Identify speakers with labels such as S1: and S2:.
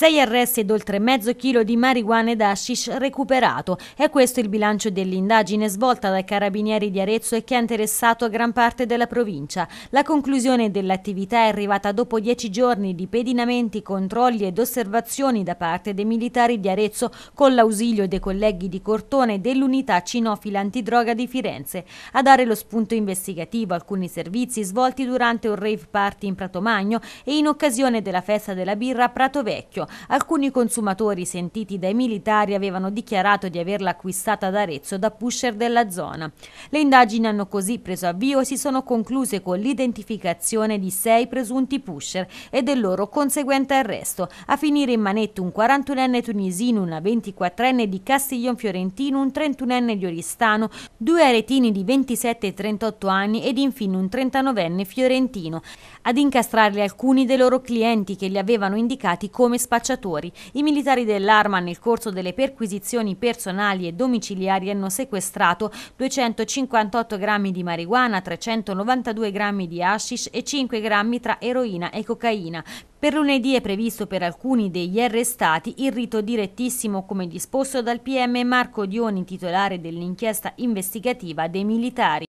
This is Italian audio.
S1: Sei arresti ed oltre mezzo chilo di marijuana ed hashish recuperato. È questo il bilancio dell'indagine svolta dai carabinieri di Arezzo e che ha interessato gran parte della provincia. La conclusione dell'attività è arrivata dopo dieci giorni di pedinamenti, controlli ed osservazioni da parte dei militari di Arezzo con l'ausilio dei colleghi di Cortone dell'unità cinofila antidroga di Firenze. A dare lo spunto investigativo alcuni servizi svolti durante un rave party in Pratomagno e in occasione della festa della birra a Prato Vecchio. Alcuni consumatori sentiti dai militari avevano dichiarato di averla acquistata ad Arezzo da pusher della zona. Le indagini hanno così preso avvio e si sono concluse con l'identificazione di sei presunti pusher e del loro conseguente arresto. A finire in manetto un 41enne tunisino, una 24enne di Castiglion Fiorentino, un 31enne di Oristano, due aretini di 27 e 38 anni ed infine un 39enne fiorentino. Ad incastrarli alcuni dei loro clienti che li avevano indicati come spazzatori spacciatori. I militari dell'Arma nel corso delle perquisizioni personali e domiciliari hanno sequestrato 258 grammi di marijuana, 392 grammi di hashish e 5 grammi tra eroina e cocaina. Per lunedì è previsto per alcuni degli arrestati il rito direttissimo come disposto dal PM Marco Dioni, titolare dell'inchiesta investigativa dei militari.